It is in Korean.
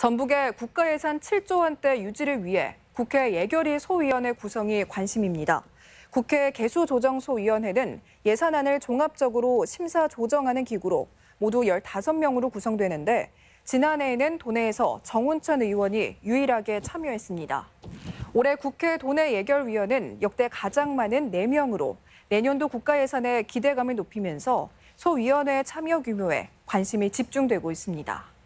전북의 국가 예산 7조 원대 유지를 위해 국회 예결위 소위원회 구성이 관심입니다. 국회 개수조정소위원회는 예산안을 종합적으로 심사 조정하는 기구로 모두 15명으로 구성되는데 지난해에는 도내에서 정운천 의원이 유일하게 참여했습니다. 올해 국회 도내 예결위원은 역대 가장 많은 4명으로 내년도 국가 예산의 기대감을 높이면서 소위원회 참여 규모에 관심이 집중되고 있습니다.